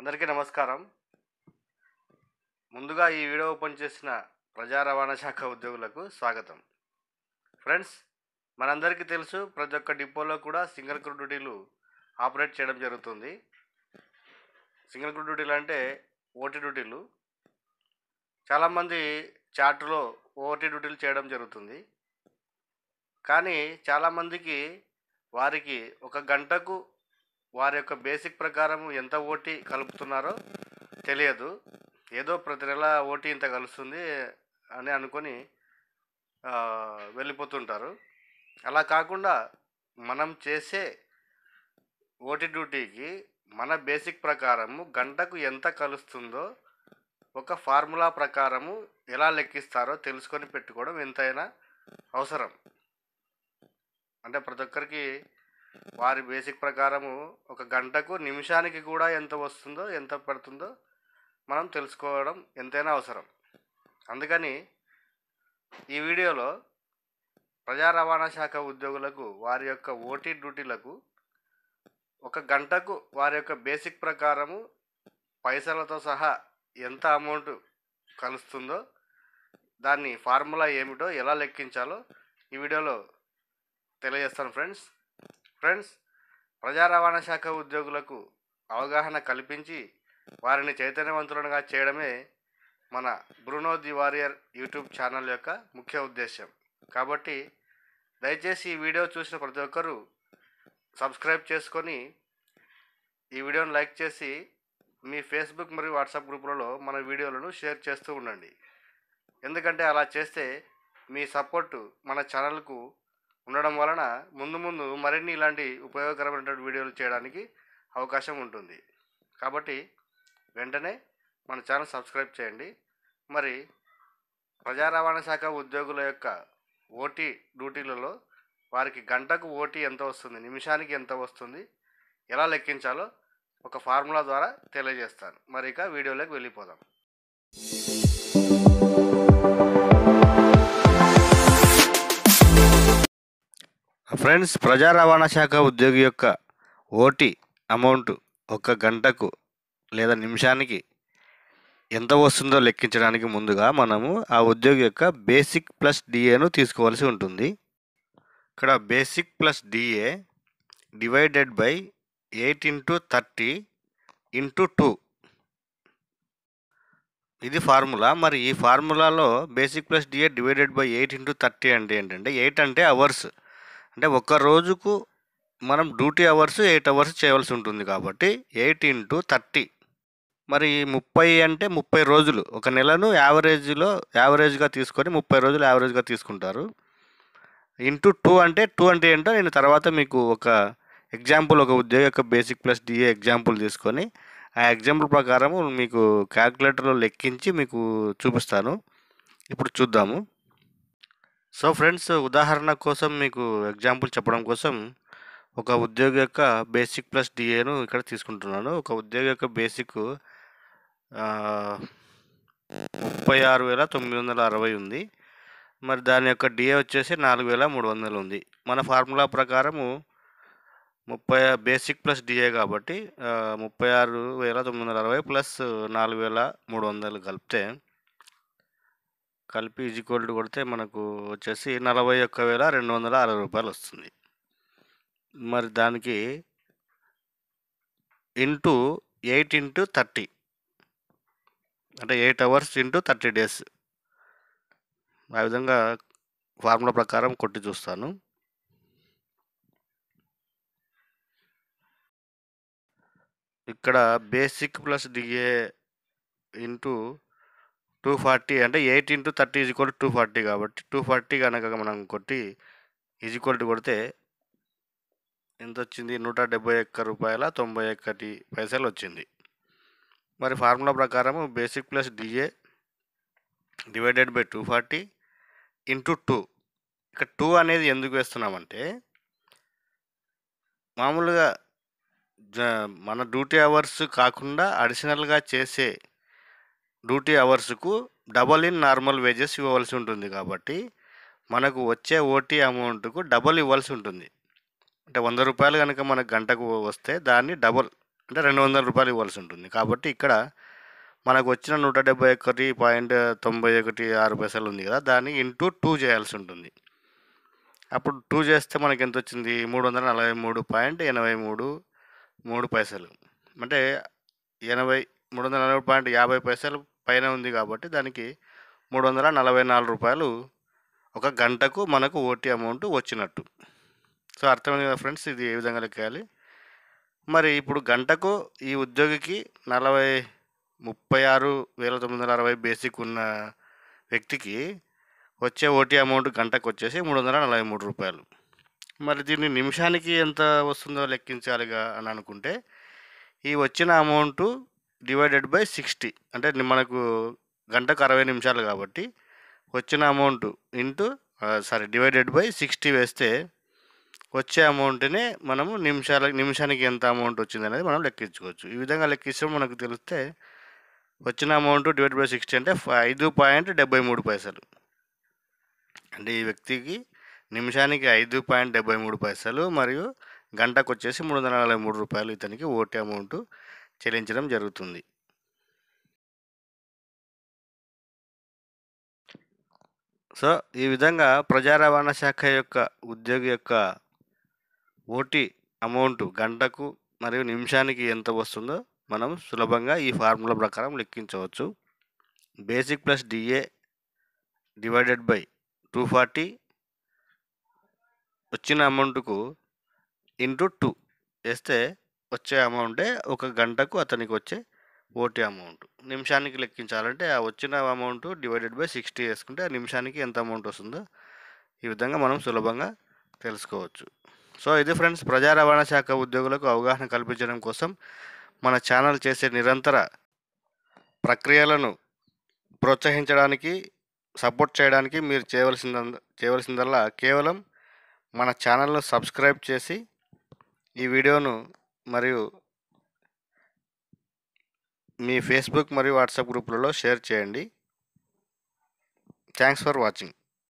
అందరికీ నమస్కారం ముందుగా ఈ వీడియో ఓపెన్ చేసిన ప్రజా రవాణా శాఖ ఉద్యోగులకు స్వాగతం ఫ్రెండ్స్ మనందరికీ తెలుసు ప్రతి ఒక్క డిపోలో కూడా సింగిల్ క్రూ డ్యూటీలు ఆపరేట్ చేయడం జరుగుతుంది సింగిల్ క్రూ డ్యూటీలు అంటే ఓటీ డ్యూటీలు చాలామంది చాట్లో ఓటీ డ్యూటీలు చేయడం జరుగుతుంది కానీ చాలామందికి వారికి ఒక గంటకు వారి యొక్క బేసిక్ ప్రకారం ఎంత ఓటి కలుపుతున్నారో తెలియదు ఏదో ప్రతి నెల ఓటీ ఇంత కలుస్తుంది అని అనుకొని వెళ్ళిపోతుంటారు అలా కాకుండా మనం చేసే ఓటీ డ్యూటీకి మన బేసిక్ ప్రకారము గంటకు ఎంత కలుస్తుందో ఒక ఫార్ములా ప్రకారము ఎలా లెక్కిస్తారో తెలుసుకొని పెట్టుకోవడం ఎంతైనా అవసరం అంటే ప్రతి ఒక్కరికి వారి బేసిక్ ప్రకారము ఒక గంటకు నిమిషానికి కూడా ఎంత వస్తుందో ఎంత పడుతుందో మనం తెలుసుకోవడం ఎంతైనా అవసరం అందుకని ఈ వీడియోలో ప్రజా రవాణా శాఖ ఉద్యోగులకు వారి యొక్క ఓటీ డ్యూటీలకు ఒక గంటకు వారి యొక్క బేసిక్ ప్రకారము పైసలతో సహా ఎంత అమౌంట్ కలుస్తుందో దాన్ని ఫార్ములా ఏమిటో ఎలా లెక్కించాలో ఈ వీడియోలో తెలియజేస్తాను ఫ్రెండ్స్ ఫ్రెండ్స్ ప్రజా రవాణా శాఖ ఉద్యోగులకు అవగాహన కల్పించి వారిని చైతన్యవంతులుగా చేయడమే మన Bruno the warrior YouTube channel యొక్క ముఖ్య ఉద్దేశం కాబట్టి దయచేసి ఈ వీడియో చూసిన ప్రతి ఒక్కరూ సబ్స్క్రైబ్ చేసుకొని ఈ వీడియోను లైక్ చేసి మీ ఫేస్బుక్ మరియు వాట్సాప్ గ్రూపులలో మన వీడియోలను షేర్ చేస్తూ ఉండండి ఎందుకంటే అలా చేస్తే మీ సపోర్టు మన ఛానల్కు ఉండడం వలన ముందు ముందు మరిన్ని ఇలాంటి ఉపయోగకరమైనటువంటి వీడియోలు చేయడానికి అవకాశం ఉంటుంది కాబట్టి వెంటనే మన ఛానల్ సబ్స్క్రైబ్ చేయండి మరి ప్రజా రవాణా శాఖ ఉద్యోగుల యొక్క ఓటీ డ్యూటీలలో వారికి గంటకు ఓటీ ఎంత వస్తుంది నిమిషానికి ఎంత వస్తుంది ఎలా లెక్కించాలో ఒక ఫార్ములా ద్వారా తెలియజేస్తాను మరి ఇక వీడియోలోకి వెళ్ళిపోదాం ఫ్రెండ్స్ ప్రజా రవాణా శాఖ ఉద్యోగి యొక్క ఓటీ అమౌంట్ ఒక గంటకు లేదా నిమిషానికి ఎంత వస్తుందో లెక్కించడానికి ముందుగా మనము ఆ ఉద్యోగి యొక్క బేసిక్ ప్లస్ డిఏను తీసుకోవాల్సి ఉంటుంది ఇక్కడ basic plus DA divided by eight into thirty into two ఇది ఫార్ములా మరి ఈ ఫార్ములాలో basic plus DA divided by eight into thirty అంటే ఏంటంటే ఎయిట్ అంటే అవర్స్ అంటే ఒక్క రోజుకు మనం డ్యూటీ అవర్స్ ఎయిట్ అవర్స్ చేయవలసి ఉంటుంది కాబట్టి ఎయిట్ ఇంటూ థర్టీ మరి ముప్పై అంటే ముప్పై రోజులు ఒక నెలను యావరేజ్లో యావరేజ్గా తీసుకొని ముప్పై రోజులు యావరేజ్గా తీసుకుంటారు ఇంటూ టూ అంటే టూ అంటే ఏంటో నేను తర్వాత మీకు ఒక ఎగ్జాంపుల్ ఒక ఉద్యోగ యొక్క బేసిక్ ప్లస్ డిఏ ఎగ్జాంపుల్ తీసుకొని ఆ ఎగ్జాంపుల్ ప్రకారం మీకు క్యాల్కులేటర్లో లెక్కించి మీకు చూపిస్తాను ఇప్పుడు చూద్దాము సో ఫ్రెండ్స్ ఉదాహరణ కోసం మీకు ఎగ్జాంపుల్ చెప్పడం కోసం ఒక ఉద్యోగి యొక్క బేసిక్ ప్లస్ డిఏను ఇక్కడ తీసుకుంటున్నాను ఒక ఉద్యోగి యొక్క బేసిక్ ముప్పై ఆరు వేల తొమ్మిది వందల అరవై ఉంది మరి దాని యొక్క డిఏ వచ్చేసి నాలుగు వేల మూడు వందలు ఉంది మన ఫార్ములా ప్రకారము ముప్పై బేసిక్ ప్లస్ డిఏ కాబట్టి ముప్పై ఆరు వేల తొమ్మిది వందల అరవై ప్లస్ నాలుగు వేల మూడు వందలు కలిపితే కలిపి ఈజీ కోల్డ్ కొడితే మనకు వచ్చేసి నలభై ఒక్క వేల రెండు వందల అరవై రూపాయలు వస్తుంది మరి దానికి ఇంటూ ఎయిట్ ఇంటూ థర్టీ అంటే eight hours into thirty days ఆ విధంగా ఫార్ములా ప్రకారం కొట్టి చూస్తాను ఇక్కడ basic plus DA into two forty అంటే eight into thirty is equal to forty కాబట్టి టూ ఫార్టీ కనుక మనం కొట్టి ఈజ్ ఈక్వల్ టు కొడితే ఎంత వచ్చింది నూట డెబ్బై ఒక్క రూపాయల తొంభై ఒకటి పైసలు వచ్చింది మరి ఫార్ములా ప్రకారం basic plus DA divided by two forty into two ఇక టూ అనేది ఎందుకు వేస్తున్నామంటే మామూలుగా మన డ్యూటీ అవర్స్ కాకుండా అడిషనల్గా చేసే డ్యూటీ అవర్స్కు డబల్ ఇన్ నార్మల్ వేజెస్ ఇవ్వవలసి ఉంటుంది కాబట్టి మనకు వచ్చే ఓటీ అమౌంట్కు డబల్ ఇవ్వాల్సి ఉంటుంది అంటే వంద రూపాయలు కనుక మనకు గంటకు వస్తే దాన్ని డబల్ అంటే రెండు వందల రూపాయలు ఇవ్వాల్సి ఉంటుంది కాబట్టి ఇక్కడ మనకు వచ్చిన నూట డెబ్బై ఒకటి పాయింట్ తొంభై ఒకటి ఆరు పైసలు ఉంది కదా దాన్ని ఇంటూ టూ చేయాల్సి ఉంటుంది అప్పుడు టూ చేస్తే మనకి ఎంత వచ్చింది మూడు వందల నలభై మూడు పాయింట్ ఎనభై మూడు మూడు పైసలు అంటే ఎనభై మూడు వందల నలభై పాయింట్ యాభై పైసలు పైన ఉంది కాబట్టి దానికి మూడు వందల నలభై నాలుగు రూపాయలు ఒక గంటకు మనకు ఓటీ అమౌంట్ వచ్చినట్టు సో అర్థమైంది కదా ఫ్రెండ్స్ ఇది ఏ విధంగా లెక్కాలి మరి ఇప్పుడు గంటకు ఈ ఉద్యోగికి నలభై ముప్పై ఆరు వేల తొమ్మిది వందల అరవై బేసిక్ ఉన్న వ్యక్తికి వచ్చే ఓటీ అమౌంట్ గంటకు వచ్చేసి మూడు వందల నలభై మూడు రూపాయలు మరి దీన్ని నిమిషానికి ఎంత వస్తుందో లెక్కించాలిగా అని అనుకుంటే ఈ వచ్చిన అమౌంటు డివైడెడ్ బై సిక్స్టీ అంటే మనకు గంటకు అరవై నిమిషాలు కాబట్టి వచ్చిన amount into sorry divided by sixty వేస్తే వచ్చే అమౌంట్ని మనము నిమిషాల నిమిషానికి ఎంత అమౌంట్ వచ్చింది అనేది మనం లెక్కించుకోవచ్చు ఈ విధంగా లెక్కిస్తే మనకు తెలిస్తే వచ్చిన అమౌంట్ డివైడ్ బై సిక్స్టీ అంటే ఐదు పాయింట్ డెబ్బై మూడు పైసలు అంటే ఈ వ్యక్తికి నిమిషానికి ఐదు పాయింట్ డెబ్బై మూడు పైసలు మరియు గంటకు వచ్చేసి మూడు వందల నలభై మూడు రూపాయలు ఇతనికి ఓటీ అమౌంట్ చెల్లించడం జరుగుతుంది సో ఈ విధంగా ప్రజా రవాణా శాఖ యొక్క ఉద్యోగి యొక్క ఓటీ అమౌంట్ గంటకు మరియు నిమిషానికి ఎంత వస్తుందో మనం సులభంగా ఈ ఫార్ములా ప్రకారం లెక్కించవచ్చు basic plus DA divided by two forty వచ్చిన అమౌంట్కు ఇంటూ టూ వేస్తే వచ్చే అమౌంటే ఒక గంటకు అతనికి వచ్చే ఓటీ అమౌంట్ నిమిషానికి లెక్కించాలంటే ఆ వచ్చిన అమౌంట్ డివైడెడ్ బై సిక్స్టీ వేసుకుంటే ఆ నిమిషానికి ఎంత అమౌంట్ వస్తుందో ఈ విధంగా మనం సులభంగా తెలుసుకోవచ్చు సో ఇది ఫ్రెండ్స్ ప్రజా రవాణా శాఖ ఉద్యోగులకు అవగాహన కల్పించడం కోసం మన ఛానల్ చేసే నిరంతర ప్రక్రియలను ప్రోత్సహించడానికి సపోర్ట్ చేయడానికి మీరు చేయవలసింద చేయవలసిందల్లా కేవలం మన ఛానల్ను సబ్స్క్రైబ్ చేసి ఈ వీడియోను మరియు మీ ఫేస్బుక్ మరియు వాట్సాప్ గ్రూపులలో షేర్ చేయండి థ్యాంక్స్ ఫర్ వాచింగ్